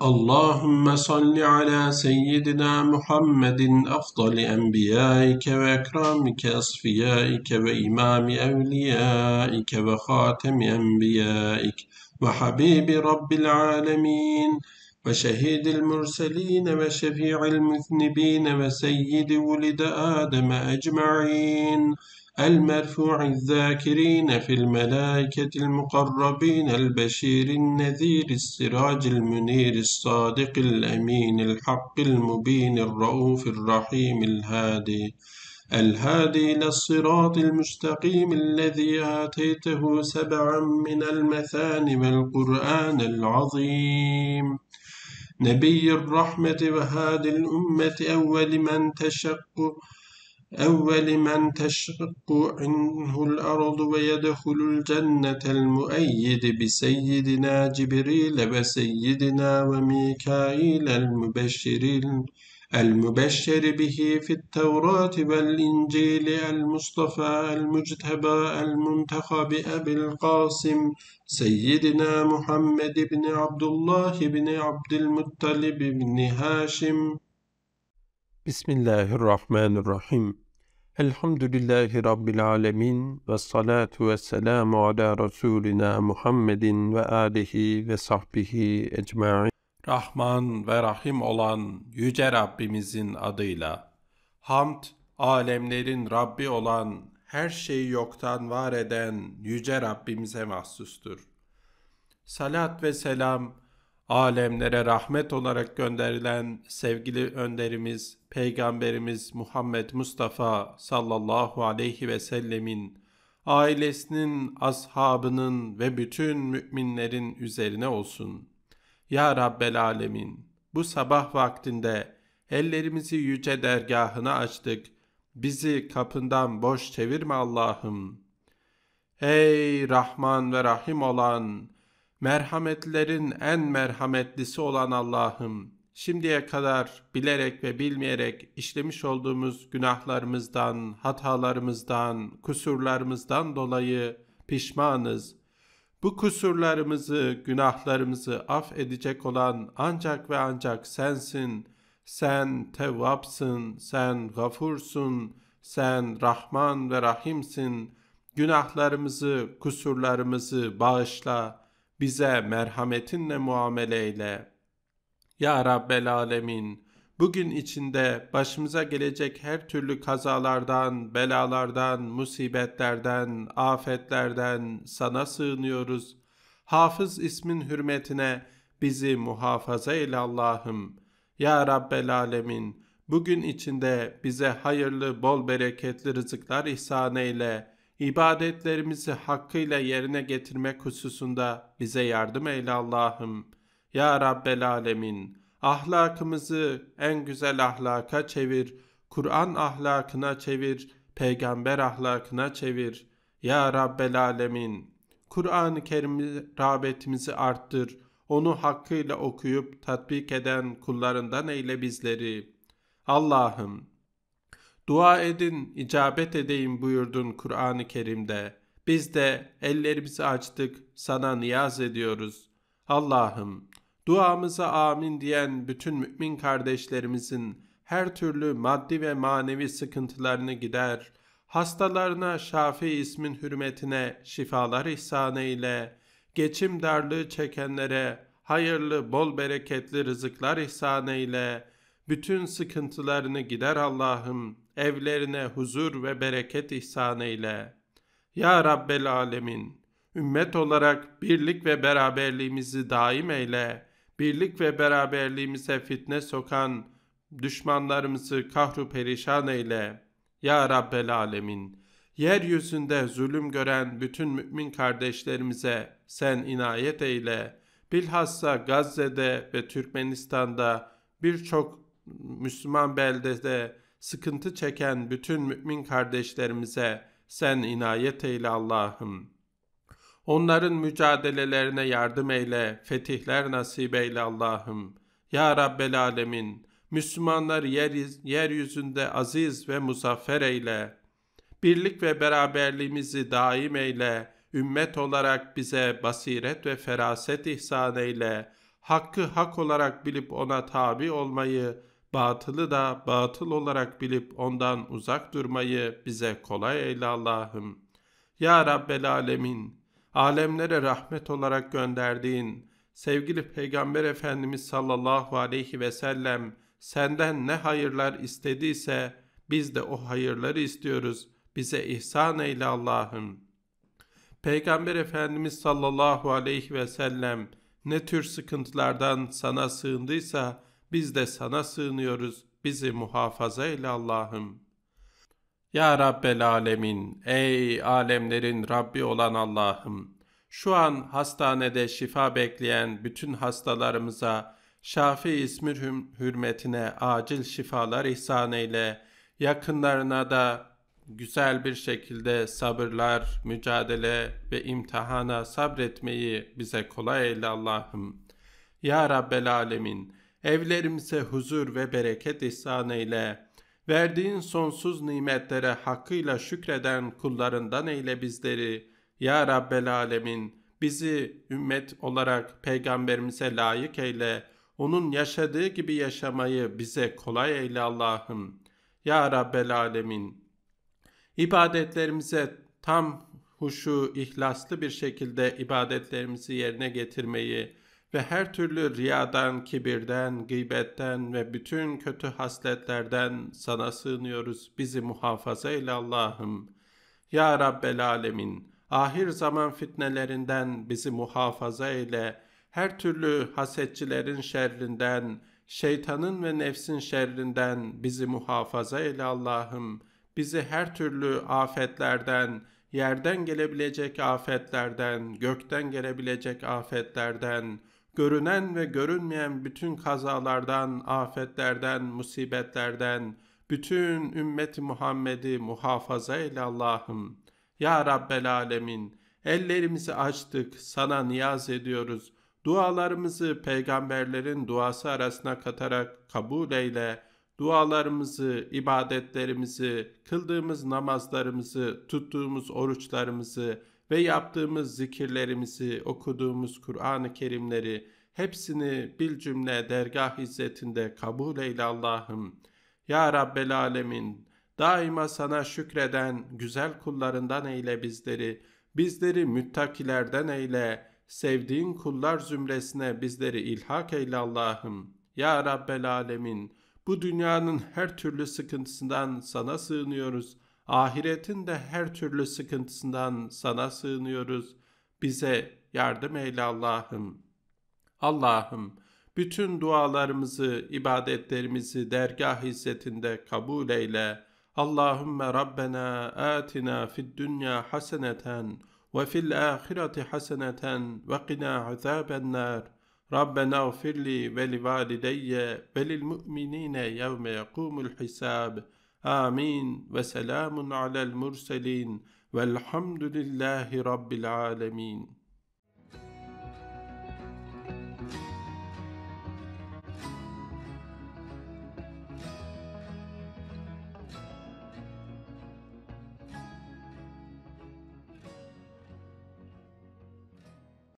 اللهم صل على سيدنا محمد أفضل أنبيائك وأكرامك أصفيائك وإمام أوليائك وخاتم أنبيائك وحبيب رب العالمين وشهيد المرسلين وشفيع المذنبين وسيد ولد آدم أجمعين المرفوع الذاكرين في الملائكة المقربين البشير النذير السراج المنير الصادق الأمين الحق المبين الرؤوف الرحيم الهادي الهادي إلى الصراط المستقيم الذي آتيته سبعا من المثان والقرآن العظيم نبي الرحمة وهادي الأمة أول من تشق أول من تشق عنه الأرض ويدخل الجنة المؤيد بسيدنا جبريل وسيدنا وميكائيل المبشر المبشر به في التوراة والإنجيل المصطفى المجتبى المنتخب أبي القاسم سيدنا محمد بن عبد الله بن عبد المطلب بن هاشم Bismillahirrahmanirrahim. Elhamdülillahi Rabbil alemin ve salatu ve selamu ala Resulina Muhammedin ve alihi ve sahbihi ecma'in. Rahman ve Rahim olan Yüce Rabbimizin adıyla. Hamd, alemlerin Rabbi olan, her şeyi yoktan var eden Yüce Rabbimize mahsustur. Salat ve selam, alemlere rahmet olarak gönderilen sevgili önderimiz Peygamberimiz Muhammed Mustafa sallallahu aleyhi ve sellemin ailesinin, ashabının ve bütün müminlerin üzerine olsun. Ya Rabbel Alemin, bu sabah vaktinde ellerimizi yüce dergahına açtık. Bizi kapından boş çevirme Allah'ım. Ey Rahman ve Rahim olan, merhametlerin en merhametlisi olan Allah'ım, şimdiye kadar bilerek ve bilmeyerek işlemiş olduğumuz günahlarımızdan, hatalarımızdan, kusurlarımızdan dolayı pişmanız. Bu kusurlarımızı, günahlarımızı af edecek olan ancak ve ancak sensin. Sen tevvapsın, sen gafursun, sen Rahman ve Rahimsin. Günahlarımızı, kusurlarımızı bağışla, bize merhametinle muamele eyle.'' Ya Rabbel Alemin, bugün içinde başımıza gelecek her türlü kazalardan, belalardan, musibetlerden, afetlerden sana sığınıyoruz. Hafız ismin hürmetine bizi muhafaza eyle Allah'ım. Ya Rabbel Alemin, bugün içinde bize hayırlı, bol bereketli rızıklar ihsan eyle.'' ibadetlerimizi hakkıyla yerine getirmek hususunda bize yardım eyle Allah'ım. Ya Rabbel Alemin, ahlakımızı en güzel ahlaka çevir, Kur'an ahlakına çevir, peygamber ahlakına çevir. Ya Rabbel Alemin, Kur'an-ı Kerim'i rağbetimizi arttır, onu hakkıyla okuyup tatbik eden kullarından eyle bizleri. Allah'ım, dua edin, icabet edeyim buyurdun Kur'an-ı Kerim'de. Biz de ellerimizi açtık, sana niyaz ediyoruz. Allah'ım, duamıza amin diyen bütün mümin kardeşlerimizin her türlü maddi ve manevi sıkıntılarını gider, hastalarına Şafi ismin hürmetine şifalar ihsan eyle, geçim darlığı çekenlere hayırlı bol bereketli rızıklar ihsan eyle, bütün sıkıntılarını gider Allah'ım, evlerine huzur ve bereket ihsan eyle. Ya Rabbel Alemin, ümmet olarak birlik ve beraberliğimizi daim eyle.'' birlik ve beraberliğimize fitne sokan düşmanlarımızı kahru perişan eyle. Ya Rabbel Alemin, yeryüzünde zulüm gören bütün mümin kardeşlerimize sen inayet eyle. Bilhassa Gazze'de ve Türkmenistan'da birçok Müslüman beldede sıkıntı çeken bütün mümin kardeşlerimize sen inayet eyle Allah'ım.'' Onların mücadelelerine yardım eyle, fetihler nasip eyle Allah'ım. Ya Rabbel Alemin, Müslümanlar yer, yeryüzünde aziz ve muzaffer eyle. Birlik ve beraberliğimizi daim eyle. Ümmet olarak bize basiret ve feraset ihsan eyle. Hakkı hak olarak bilip ona tabi olmayı, batılı da batıl olarak bilip ondan uzak durmayı bize kolay eyle Allah'ım. Ya Rabbel Alemin.'' alemlere rahmet olarak gönderdiğin sevgili Peygamber Efendimiz sallallahu aleyhi ve sellem senden ne hayırlar istediyse biz de o hayırları istiyoruz. Bize ihsan eyle Allah'ım. Peygamber Efendimiz sallallahu aleyhi ve sellem ne tür sıkıntılardan sana sığındıysa biz de sana sığınıyoruz. Bizi muhafaza eyle Allah'ım.'' Ya Rabbel Alemin, ey alemlerin Rabbi olan Allah'ım, şu an hastanede şifa bekleyen bütün hastalarımıza Şafi ismi hürmetine acil şifalar ihsan eyle, yakınlarına da güzel bir şekilde sabırlar, mücadele ve imtihana sabretmeyi bize kolay eyle Allah'ım. Ya Rabbel Alemin, evlerimize huzur ve bereket ihsan eyle.'' Verdiğin sonsuz nimetlere hakkıyla şükreden kullarından eyle bizleri. Ya Rabbel Alemin bizi ümmet olarak peygamberimize layık eyle. Onun yaşadığı gibi yaşamayı bize kolay eyle Allah'ım. Ya Rabbel Alemin ibadetlerimize tam huşu, ihlaslı bir şekilde ibadetlerimizi yerine getirmeyi, ve her türlü riyadan, kibirden, gıybetten ve bütün kötü hasletlerden sana sığınıyoruz. Bizi muhafaza eyle Allah'ım. Ya Rabbel Alemin, ahir zaman fitnelerinden bizi muhafaza eyle. Her türlü hasetçilerin şerrinden, şeytanın ve nefsin şerrinden bizi muhafaza eyle Allah'ım. Bizi her türlü afetlerden, yerden gelebilecek afetlerden, gökten gelebilecek afetlerden, görünen ve görünmeyen bütün kazalardan, afetlerden, musibetlerden, bütün ümmeti Muhammed'i muhafaza eyle Allah'ım. Ya Rabbel Alemin, ellerimizi açtık, sana niyaz ediyoruz. Dualarımızı peygamberlerin duası arasına katarak kabul eyle. Dualarımızı, ibadetlerimizi, kıldığımız namazlarımızı, tuttuğumuz oruçlarımızı, ve yaptığımız zikirlerimizi, okuduğumuz Kur'an-ı Kerimleri hepsini bir cümle dergah izzetinde kabul eyle Allah'ım. Ya Rabbel Alemin, daima sana şükreden güzel kullarından eyle bizleri, bizleri müttakilerden eyle, sevdiğin kullar zümresine bizleri ilhak eyle Allah'ım. Ya Rabbel Alemin, bu dünyanın her türlü sıkıntısından sana sığınıyoruz.'' Ahiretin de her türlü sıkıntısından sana sığınıyoruz. Bize yardım eyle Allah'ım. Allah'ım bütün dualarımızı, ibadetlerimizi dergah hizmetinde kabul eyle. Allahümme Rabbena atina fid dünya haseneten ve fil ahireti haseneten ve qina azabennar. Rabbena gfirli ve li valideyye ve lil mu'minine yevme yekumul hisab.'' Amin ve selamun alel murselin velhamdülillahi rabbil alemin.